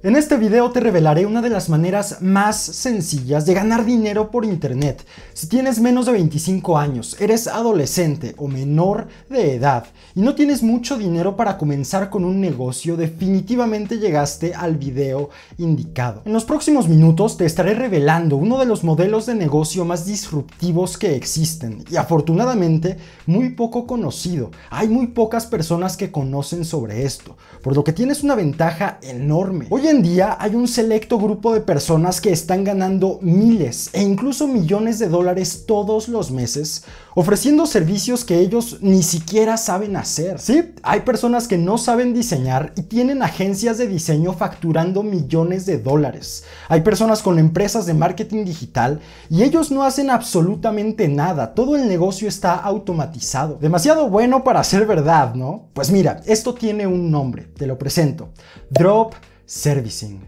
En este video te revelaré una de las maneras más sencillas de ganar dinero por internet. Si tienes menos de 25 años, eres adolescente o menor de edad y no tienes mucho dinero para comenzar con un negocio, definitivamente llegaste al video indicado. En los próximos minutos te estaré revelando uno de los modelos de negocio más disruptivos que existen y afortunadamente muy poco conocido. Hay muy pocas personas que conocen sobre esto, por lo que tienes una ventaja enorme. Hoy en día hay un selecto grupo de personas que están ganando miles e incluso millones de dólares todos los meses ofreciendo servicios que ellos ni siquiera saben hacer. Sí, hay personas que no saben diseñar y tienen agencias de diseño facturando millones de dólares. Hay personas con empresas de marketing digital y ellos no hacen absolutamente nada. Todo el negocio está automatizado. Demasiado bueno para ser verdad, ¿no? Pues mira, esto tiene un nombre, te lo presento. Drop servicing.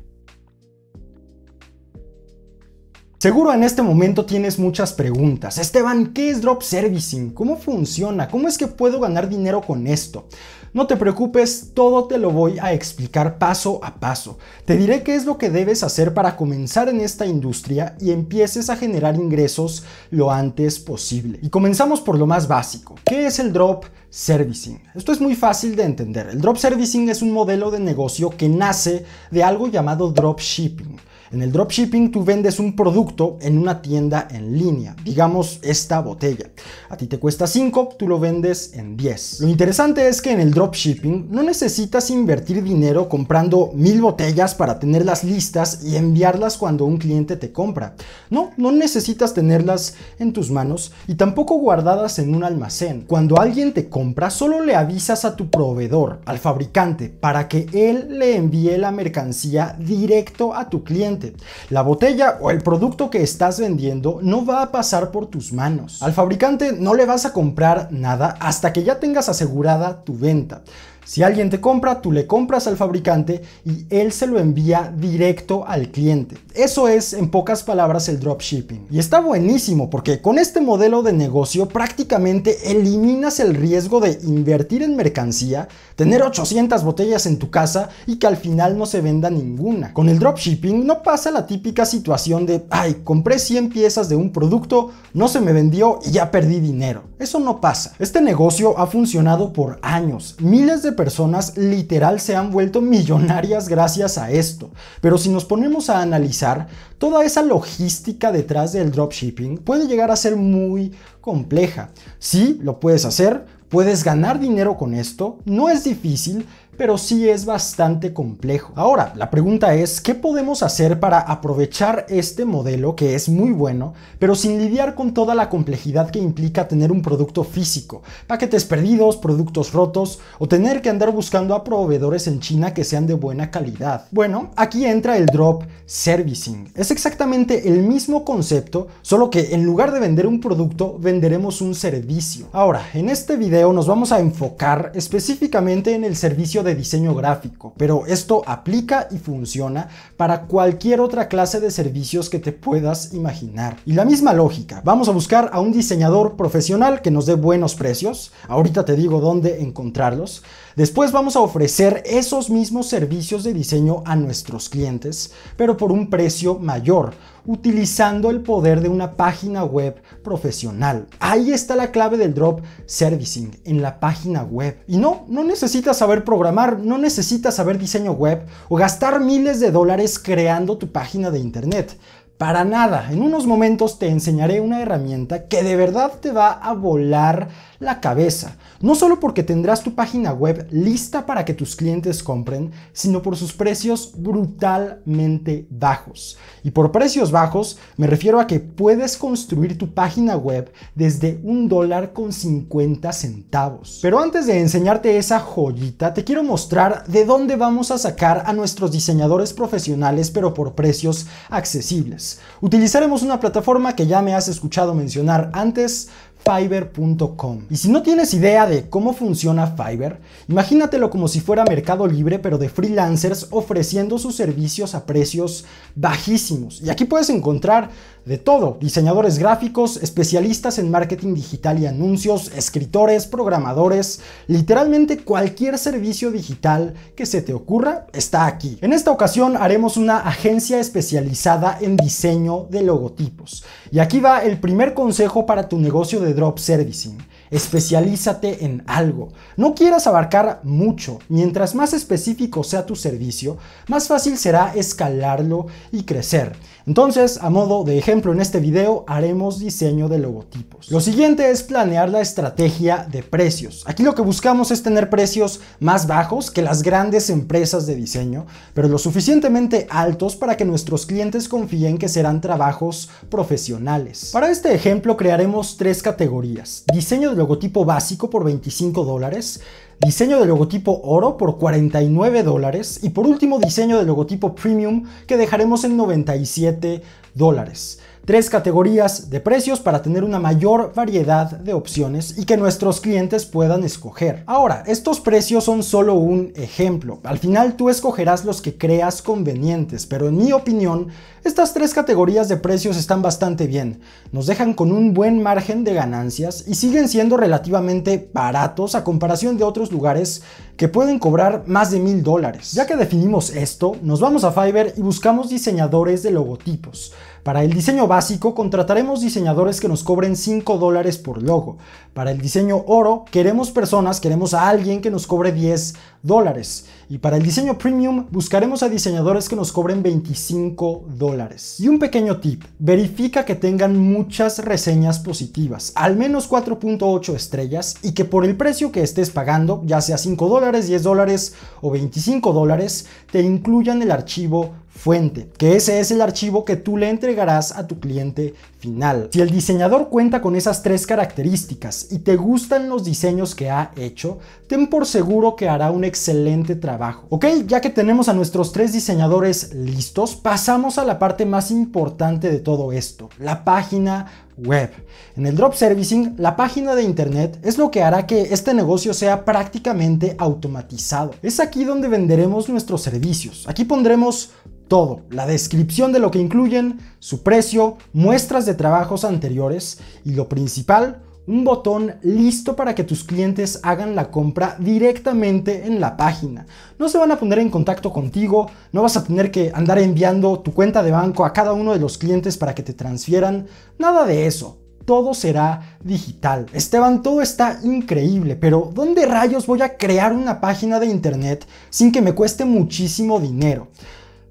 Seguro en este momento tienes muchas preguntas. Esteban, ¿qué es drop servicing? ¿Cómo funciona? ¿Cómo es que puedo ganar dinero con esto? No te preocupes, todo te lo voy a explicar paso a paso. Te diré qué es lo que debes hacer para comenzar en esta industria y empieces a generar ingresos lo antes posible. Y comenzamos por lo más básico. ¿Qué es el drop? servicing. Esto es muy fácil de entender. El drop servicing es un modelo de negocio que nace de algo llamado dropshipping. En el dropshipping tú vendes un producto en una tienda en línea, digamos esta botella. A ti te cuesta 5, tú lo vendes en 10. Lo interesante es que en el dropshipping, no necesitas invertir dinero comprando mil botellas para tenerlas listas y enviarlas cuando un cliente te compra. No, no necesitas tenerlas en tus manos y tampoco guardadas en un almacén. Cuando alguien te compra, solo le avisas a tu proveedor, al fabricante, para que él le envíe la mercancía directo a tu cliente. La botella o el producto que estás vendiendo no va a pasar por tus manos. Al fabricante no le vas a comprar nada hasta que ya tengas asegurada tu venta. ferramenta. Si alguien te compra, tú le compras al fabricante y él se lo envía directo al cliente. Eso es, en pocas palabras, el dropshipping. Y está buenísimo porque con este modelo de negocio prácticamente eliminas el riesgo de invertir en mercancía, tener 800 botellas en tu casa y que al final no se venda ninguna. Con el dropshipping no pasa la típica situación de, ay, compré 100 piezas de un producto, no se me vendió y ya perdí dinero. Eso no pasa. Este negocio ha funcionado por años. Miles de personas literal se han vuelto millonarias gracias a esto. Pero si nos ponemos a analizar, toda esa logística detrás del dropshipping puede llegar a ser muy compleja. Sí, lo puedes hacer, puedes ganar dinero con esto, no es difícil, pero sí es bastante complejo. Ahora, la pregunta es, ¿qué podemos hacer para aprovechar este modelo que es muy bueno, pero sin lidiar con toda la complejidad que implica tener un producto físico, paquetes perdidos, productos rotos o tener que andar buscando a proveedores en China que sean de buena calidad? Bueno, aquí entra el drop servicing. Es exactamente el mismo concepto, solo que en lugar de vender un producto, venderemos un servicio. Ahora, en este video nos vamos a enfocar específicamente en el servicio de diseño gráfico, pero esto aplica y funciona para cualquier otra clase de servicios que te puedas imaginar. Y la misma lógica, vamos a buscar a un diseñador profesional que nos dé buenos precios, ahorita te digo dónde encontrarlos, Después vamos a ofrecer esos mismos servicios de diseño a nuestros clientes, pero por un precio mayor, utilizando el poder de una página web profesional. Ahí está la clave del drop servicing, en la página web. Y no, no necesitas saber programar, no necesitas saber diseño web o gastar miles de dólares creando tu página de internet. Para nada, en unos momentos te enseñaré una herramienta que de verdad te va a volar la cabeza, no solo porque tendrás tu página web lista para que tus clientes compren, sino por sus precios brutalmente bajos. Y por precios bajos me refiero a que puedes construir tu página web desde un dólar con 50 centavos. Pero antes de enseñarte esa joyita, te quiero mostrar de dónde vamos a sacar a nuestros diseñadores profesionales, pero por precios accesibles. Utilizaremos una plataforma que ya me has escuchado mencionar antes, Fiverr.com. Y si no tienes idea de cómo funciona Fiverr, imagínatelo como si fuera mercado libre pero de freelancers ofreciendo sus servicios a precios bajísimos. Y aquí puedes encontrar de todo, diseñadores gráficos, especialistas en marketing digital y anuncios, escritores, programadores, literalmente cualquier servicio digital que se te ocurra está aquí. En esta ocasión haremos una agencia especializada en diseño de logotipos. Y aquí va el primer consejo para tu negocio de drop servicing Especialízate en algo. No quieras abarcar mucho. Mientras más específico sea tu servicio, más fácil será escalarlo y crecer. Entonces, a modo de ejemplo en este video, haremos diseño de logotipos. Lo siguiente es planear la estrategia de precios. Aquí lo que buscamos es tener precios más bajos que las grandes empresas de diseño, pero lo suficientemente altos para que nuestros clientes confíen que serán trabajos profesionales. Para este ejemplo crearemos tres categorías. Diseño de logotipo básico por 25 dólares, diseño de logotipo oro por 49 dólares y por último diseño de logotipo premium que dejaremos en 97 dólares tres categorías de precios para tener una mayor variedad de opciones y que nuestros clientes puedan escoger. Ahora, estos precios son solo un ejemplo. Al final tú escogerás los que creas convenientes, pero en mi opinión, estas tres categorías de precios están bastante bien. Nos dejan con un buen margen de ganancias y siguen siendo relativamente baratos a comparación de otros lugares que pueden cobrar más de mil dólares. Ya que definimos esto, nos vamos a Fiverr y buscamos diseñadores de logotipos. Para el diseño básico contrataremos diseñadores que nos cobren 5 dólares por logo. Para el diseño oro queremos personas, queremos a alguien que nos cobre 10 dólares. Y para el diseño premium buscaremos a diseñadores que nos cobren 25 dólares. Y un pequeño tip, verifica que tengan muchas reseñas positivas, al menos 4.8 estrellas y que por el precio que estés pagando, ya sea 5 dólares, 10 dólares o 25 dólares, te incluyan el archivo fuente, que ese es el archivo que tú le entregarás a tu cliente final. Si el diseñador cuenta con esas tres características y te gustan los diseños que ha hecho, ten por seguro que hará un excelente trabajo. Ok, ya que tenemos a nuestros tres diseñadores listos, pasamos a la parte más importante de todo esto, la página web. En el drop servicing, la página de internet es lo que hará que este negocio sea prácticamente automatizado. Es aquí donde venderemos nuestros servicios. Aquí pondremos todo, la descripción de lo que incluyen, su precio, muestras de trabajos anteriores y lo principal, un botón listo para que tus clientes hagan la compra directamente en la página. No se van a poner en contacto contigo, no vas a tener que andar enviando tu cuenta de banco a cada uno de los clientes para que te transfieran, nada de eso. Todo será digital. Esteban, todo está increíble, pero ¿dónde rayos voy a crear una página de internet sin que me cueste muchísimo dinero?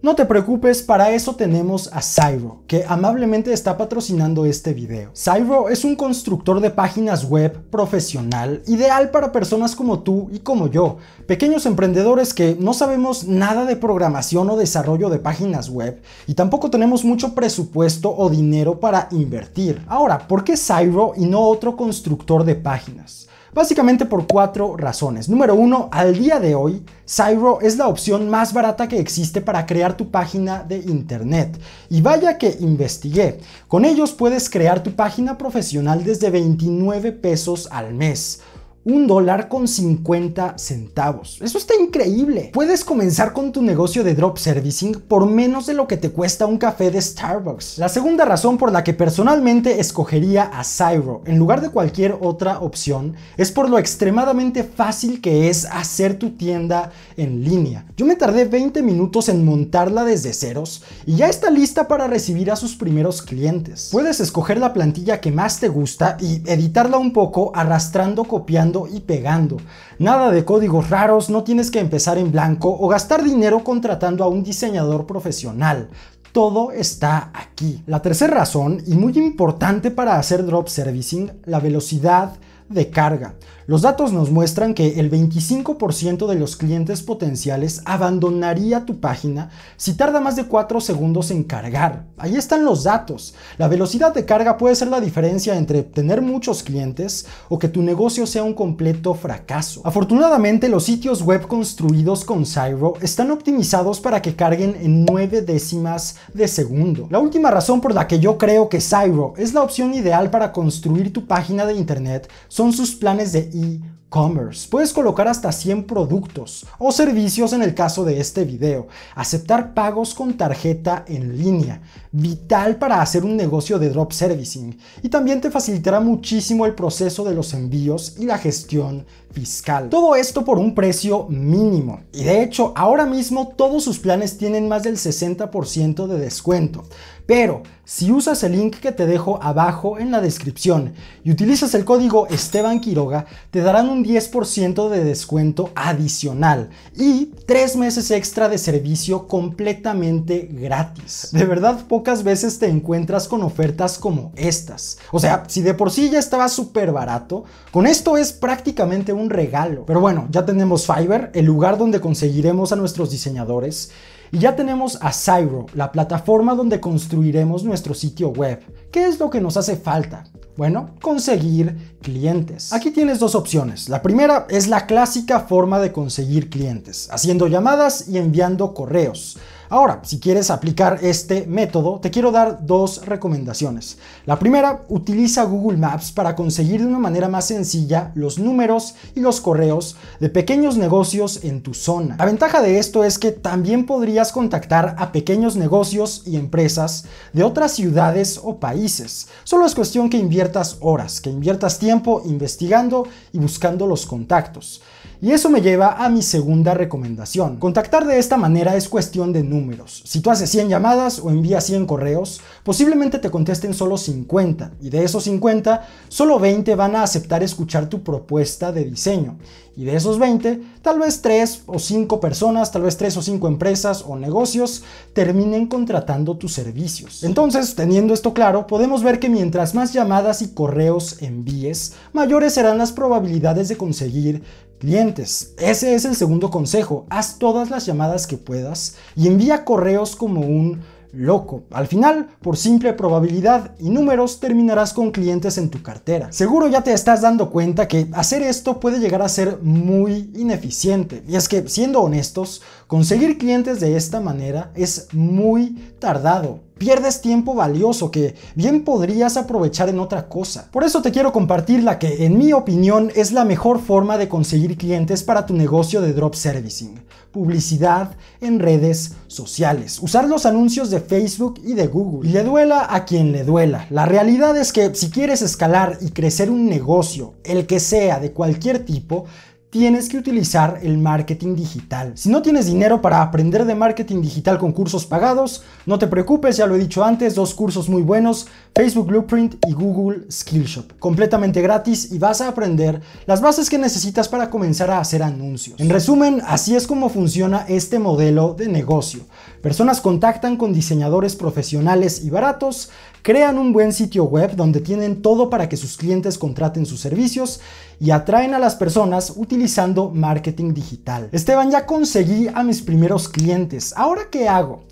No te preocupes, para eso tenemos a Cyro, que amablemente está patrocinando este video. Cyro es un constructor de páginas web profesional, ideal para personas como tú y como yo, pequeños emprendedores que no sabemos nada de programación o desarrollo de páginas web y tampoco tenemos mucho presupuesto o dinero para invertir. Ahora, ¿por qué Cyro y no otro constructor de páginas? Básicamente por cuatro razones. Número uno, al día de hoy, Cyro es la opción más barata que existe para crear tu página de internet. Y vaya que investigué. Con ellos puedes crear tu página profesional desde 29 pesos al mes un dólar con 50 centavos. Eso está increíble. Puedes comenzar con tu negocio de drop servicing por menos de lo que te cuesta un café de Starbucks. La segunda razón por la que personalmente escogería a Cyro en lugar de cualquier otra opción es por lo extremadamente fácil que es hacer tu tienda en línea. Yo me tardé 20 minutos en montarla desde ceros y ya está lista para recibir a sus primeros clientes. Puedes escoger la plantilla que más te gusta y editarla un poco arrastrando, copiando y pegando. Nada de códigos raros, no tienes que empezar en blanco o gastar dinero contratando a un diseñador profesional. Todo está aquí. La tercera razón, y muy importante para hacer drop servicing, la velocidad de carga. Los datos nos muestran que el 25% de los clientes potenciales abandonaría tu página si tarda más de 4 segundos en cargar. Ahí están los datos. La velocidad de carga puede ser la diferencia entre tener muchos clientes o que tu negocio sea un completo fracaso. Afortunadamente, los sitios web construidos con Cyro están optimizados para que carguen en 9 décimas de segundo. La última razón por la que yo creo que Cyro es la opción ideal para construir tu página de internet son sus planes de e-commerce. Puedes colocar hasta 100 productos o servicios en el caso de este video, aceptar pagos con tarjeta en línea, vital para hacer un negocio de drop servicing y también te facilitará muchísimo el proceso de los envíos y la gestión fiscal. Todo esto por un precio mínimo y de hecho ahora mismo todos sus planes tienen más del 60% de descuento. Pero si usas el link que te dejo abajo en la descripción y utilizas el código Esteban Quiroga, te darán un 10% de descuento adicional y 3 meses extra de servicio completamente gratis. De verdad, pocas veces te encuentras con ofertas como estas. O sea, si de por sí ya estaba súper barato, con esto es prácticamente un regalo. Pero bueno, ya tenemos Fiverr, el lugar donde conseguiremos a nuestros diseñadores y ya tenemos a Cyro, la plataforma donde construiremos nuestro sitio web. ¿Qué es lo que nos hace falta? Bueno, conseguir clientes. Aquí tienes dos opciones. La primera es la clásica forma de conseguir clientes, haciendo llamadas y enviando correos. Ahora, si quieres aplicar este método, te quiero dar dos recomendaciones. La primera, utiliza Google Maps para conseguir de una manera más sencilla los números y los correos de pequeños negocios en tu zona. La ventaja de esto es que también podrías contactar a pequeños negocios y empresas de otras ciudades o países. Solo es cuestión que inviertas horas, que inviertas tiempo investigando y buscando los contactos. Y eso me lleva a mi segunda recomendación. Contactar de esta manera es cuestión de números. Si tú haces 100 llamadas o envías 100 correos, posiblemente te contesten solo 50 y de esos 50, solo 20 van a aceptar escuchar tu propuesta de diseño. Y de esos 20, tal vez 3 o 5 personas, tal vez 3 o 5 empresas o negocios terminen contratando tus servicios. Entonces, teniendo esto claro, podemos ver que mientras más llamadas y correos envíes, mayores serán las probabilidades de conseguir Clientes, ese es el segundo consejo. Haz todas las llamadas que puedas y envía correos como un loco. Al final, por simple probabilidad y números, terminarás con clientes en tu cartera. Seguro ya te estás dando cuenta que hacer esto puede llegar a ser muy ineficiente. Y es que, siendo honestos, conseguir clientes de esta manera es muy tardado pierdes tiempo valioso que bien podrías aprovechar en otra cosa. Por eso te quiero compartir la que, en mi opinión, es la mejor forma de conseguir clientes para tu negocio de drop servicing. Publicidad en redes sociales. Usar los anuncios de Facebook y de Google. Y le duela a quien le duela. La realidad es que si quieres escalar y crecer un negocio, el que sea, de cualquier tipo, tienes que utilizar el marketing digital. Si no tienes dinero para aprender de marketing digital con cursos pagados, no te preocupes, ya lo he dicho antes, dos cursos muy buenos, Facebook Blueprint y Google Skillshop, completamente gratis y vas a aprender las bases que necesitas para comenzar a hacer anuncios. En resumen, así es como funciona este modelo de negocio. Personas contactan con diseñadores profesionales y baratos, crean un buen sitio web donde tienen todo para que sus clientes contraten sus servicios y atraen a las personas utilizando marketing digital. Esteban, ya conseguí a mis primeros clientes. ¿Ahora qué hago?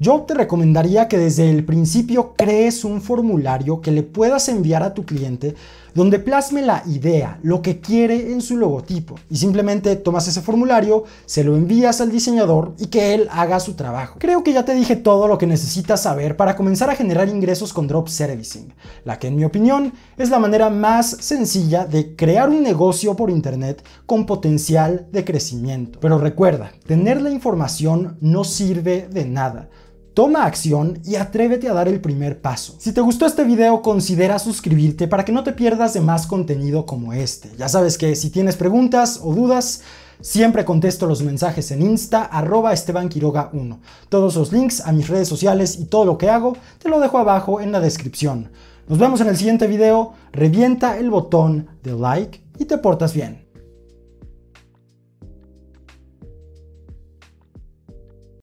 Yo te recomendaría que desde el principio crees un formulario que le puedas enviar a tu cliente donde plasme la idea, lo que quiere en su logotipo. Y simplemente tomas ese formulario, se lo envías al diseñador y que él haga su trabajo. Creo que ya te dije todo lo que necesitas saber para comenzar a generar ingresos con drop servicing, la que en mi opinión es la manera más sencilla de crear un negocio por internet con potencial de crecimiento. Pero recuerda, tener la información no sirve de nada. Toma acción y atrévete a dar el primer paso. Si te gustó este video, considera suscribirte para que no te pierdas de más contenido como este. Ya sabes que si tienes preguntas o dudas, Siempre contesto los mensajes en Insta, arroba Esteban 1. Todos los links a mis redes sociales y todo lo que hago te lo dejo abajo en la descripción. Nos vemos en el siguiente video, revienta el botón de like y te portas bien.